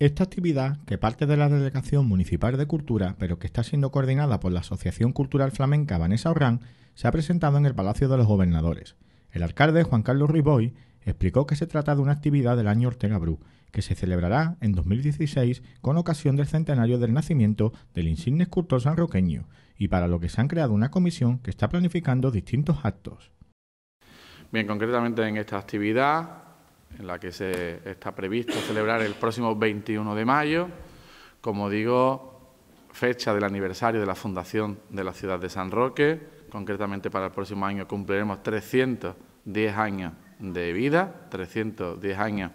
Esta actividad, que parte de la Delegación Municipal de Cultura, pero que está siendo coordinada por la Asociación Cultural Flamenca Vanessa Orrán, se ha presentado en el Palacio de los Gobernadores. El alcalde Juan Carlos Riboy explicó que se trata de una actividad del año Ortega Bru, que se celebrará en 2016 con ocasión del centenario del nacimiento del insigne escultor sanroqueño, y para lo que se han creado una comisión que está planificando distintos actos. Bien, concretamente en esta actividad en la que se está previsto celebrar el próximo 21 de mayo, como digo, fecha del aniversario de la fundación de la ciudad de San Roque, concretamente para el próximo año cumpliremos 310 años de vida, 310 años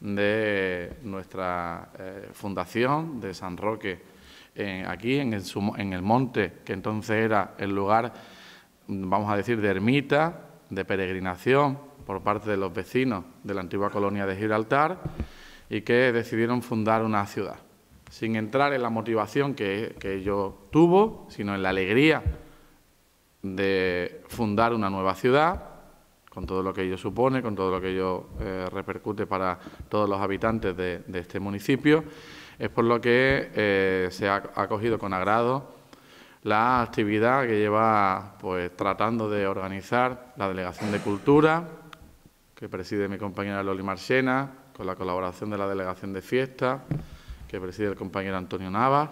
de nuestra eh, fundación de San Roque, aquí en el, en el monte, que entonces era el lugar, vamos a decir, de ermita, de peregrinación, por parte de los vecinos de la antigua colonia de Gibraltar y que decidieron fundar una ciudad. Sin entrar en la motivación que, que ello tuvo, sino en la alegría de fundar una nueva ciudad, con todo lo que ello supone, con todo lo que ello eh, repercute para todos los habitantes de, este municipio. Es por lo que eh, se ha acogido con agrado la actividad que lleva pues, tratando de organizar la Delegación de Cultura, que preside mi compañera Loli Marchena, con la colaboración de la Delegación de fiesta, que preside el compañero Antonio Navas,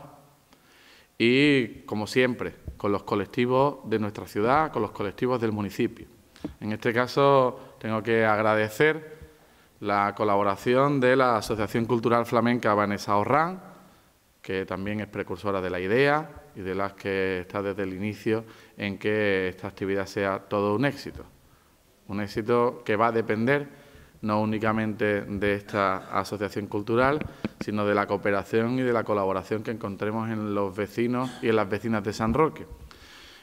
y, como siempre, con los colectivos de nuestra ciudad, con los colectivos del municipio. En este caso, tengo que agradecer la colaboración de la Asociación Cultural Flamenca Vanessa Orrán, que también es precursora de la idea y de las que está desde el inicio en que esta actividad sea todo un éxito. Un éxito que va a depender no únicamente de esta asociación cultural, sino de la cooperación y de la colaboración que encontremos en los vecinos y en las vecinas de San Roque.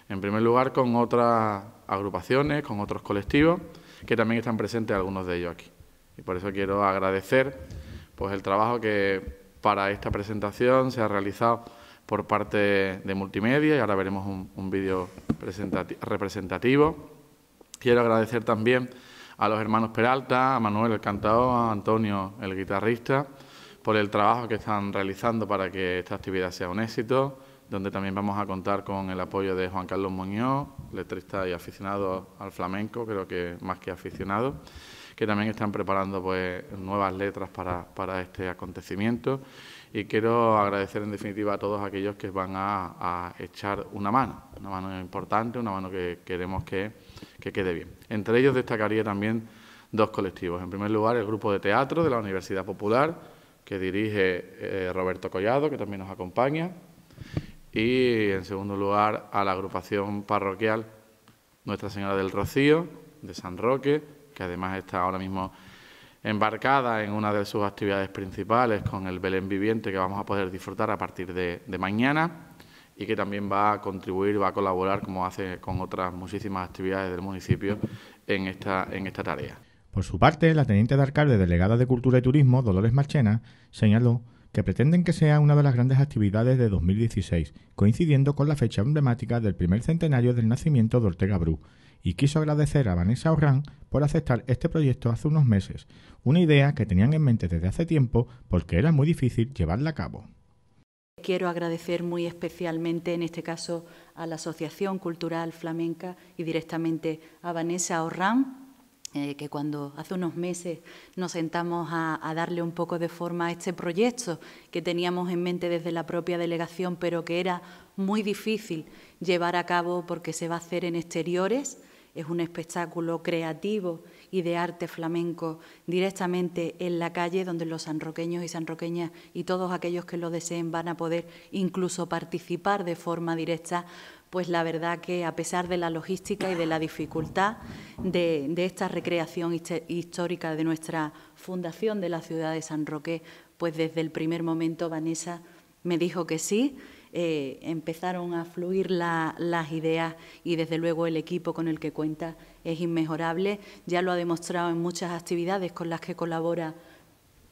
En primer lugar, con otras agrupaciones, con otros colectivos, que también están presentes algunos de ellos aquí. Y por eso quiero agradecer pues, el trabajo que para esta presentación se ha realizado por parte de multimedia, y ahora veremos un, un vídeo representativo Quiero agradecer también a los hermanos Peralta, a Manuel el cantador, a Antonio el guitarrista, por el trabajo que están realizando para que esta actividad sea un éxito, donde también vamos a contar con el apoyo de Juan Carlos Muñoz, letrista y aficionado al flamenco, creo que más que aficionado, que también están preparando pues, nuevas letras para, este acontecimiento. Y quiero agradecer en definitiva a todos aquellos que van a echar una mano, una mano importante, una mano que queremos que que quede bien. Entre ellos destacaría también dos colectivos. En primer lugar, el grupo de teatro de la Universidad Popular, que dirige eh, Roberto Collado, que también nos acompaña. Y en segundo lugar, a la agrupación parroquial Nuestra Señora del Rocío, de San Roque, que además está ahora mismo embarcada en una de sus actividades principales con el Belén Viviente que vamos a poder disfrutar a partir de mañana y que también va a contribuir, va a colaborar, como hace con otras muchísimas actividades del municipio, en esta, tarea. Por su parte, la teniente de alcalde delegada de Cultura y Turismo, Dolores Marchena, señaló que pretenden que sea una de las grandes actividades de 2016, coincidiendo con la fecha emblemática del primer centenario del nacimiento de Ortega Bru, y quiso agradecer a Vanessa Orrán por aceptar este proyecto hace unos meses, una idea que tenían en mente desde hace tiempo porque era muy difícil llevarla a cabo. Quiero agradecer muy especialmente, en este caso, a la Asociación Cultural Flamenca y directamente a Vanessa Orrán, eh, que cuando hace unos meses nos sentamos a, darle un poco de forma a este proyecto que teníamos en mente desde la propia delegación, pero que era muy difícil llevar a cabo porque se va a hacer en exteriores, es un espectáculo creativo y de arte flamenco directamente en la calle, donde los sanroqueños y sanroqueñas y todos aquellos que lo deseen van a poder incluso participar de forma directa pues la verdad que a pesar de la logística y de la dificultad de, esta recreación histórica de nuestra fundación de la ciudad de San Roque, pues desde el primer momento Vanessa me dijo que sí eh, empezaron a fluir las ideas y desde luego el equipo con el que cuenta es inmejorable. Ya lo ha demostrado en muchas actividades con las que colabora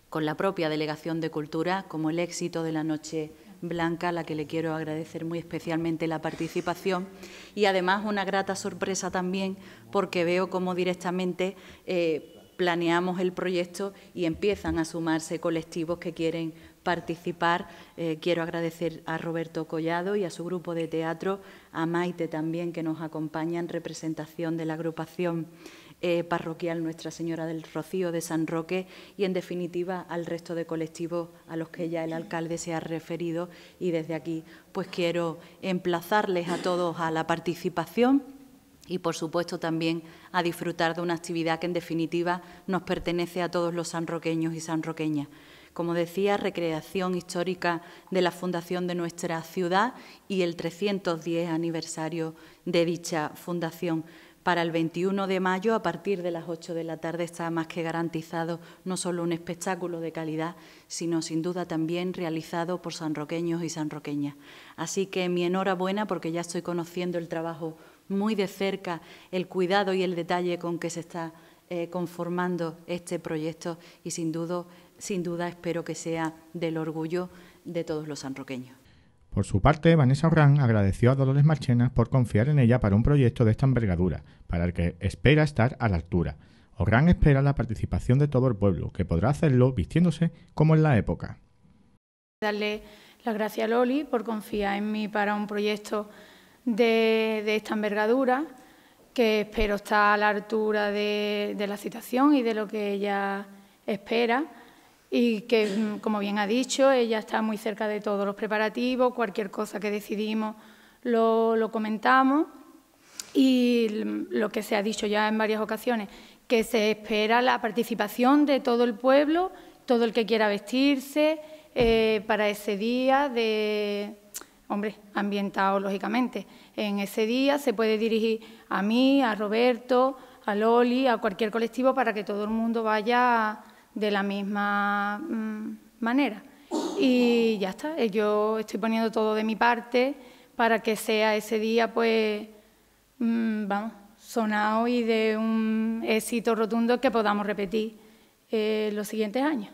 con la propia Delegación de Cultura, como el éxito de la Noche Blanca, a la que le quiero agradecer muy especialmente la participación. Y además una grata sorpresa también, porque veo cómo directamente eh, planeamos el proyecto y empiezan a sumarse colectivos que quieren participar. Eh, quiero agradecer a Roberto Collado y a su grupo de teatro, a Maite también, que nos acompaña en representación de la agrupación eh, parroquial Nuestra Señora del Rocío de San Roque y, en definitiva, al resto de colectivos a los que ya el alcalde se ha referido. Y desde aquí, pues quiero emplazarles a todos a la participación y, por supuesto, también a disfrutar de una actividad que, en definitiva, nos pertenece a todos los sanroqueños y sanroqueñas como decía, recreación histórica de la fundación de nuestra ciudad y el 310 aniversario de dicha fundación. Para el 21 de mayo, a partir de las 8 de la tarde, está más que garantizado no solo un espectáculo de calidad, sino sin duda también realizado por sanroqueños y sanroqueñas. Así que mi enhorabuena porque ya estoy conociendo el trabajo muy de cerca, el cuidado y el detalle con que se está eh, conformando este proyecto y sin duda sin duda espero que sea del orgullo de todos los sanroqueños. Por su parte, Vanessa Orrán agradeció a Dolores Marchena... por confiar en ella para un proyecto de esta envergadura, para el que espera estar a la altura. Orrán espera la participación de todo el pueblo, que podrá hacerlo vistiéndose como en la época. Darle las gracias a Loli por confiar en mí para un proyecto de, esta envergadura, que espero estar a la altura de, de la situación y de lo que ella espera y que, mm, como bien ha dicho, ella está muy cerca de todos los preparativos, cualquier cosa que decidimos lo, comentamos y mm, lo que se ha dicho ya en varias ocasiones, que se espera la participación de todo el pueblo, todo el que quiera vestirse eh, para ese día de, hombre, ambientado lógicamente. En ese día se puede dirigir a mí, a Roberto, a Loli, a cualquier colectivo para que todo el mundo vaya de la misma mm, manera. Y ya está, eh, yo estoy poniendo todo de mi parte para que sea ese día, pues, mm, vamos, sonado y de un éxito rotundo que podamos repetir eh, los siguientes años.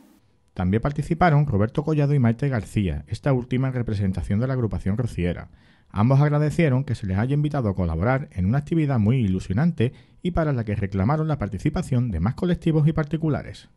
También participaron Roberto Collado y Maite García, esta última en representación de la agrupación rociera. Ambos agradecieron que se les haya invitado a colaborar en una actividad muy ilusionante y para la que reclamaron la participación de más colectivos y particulares.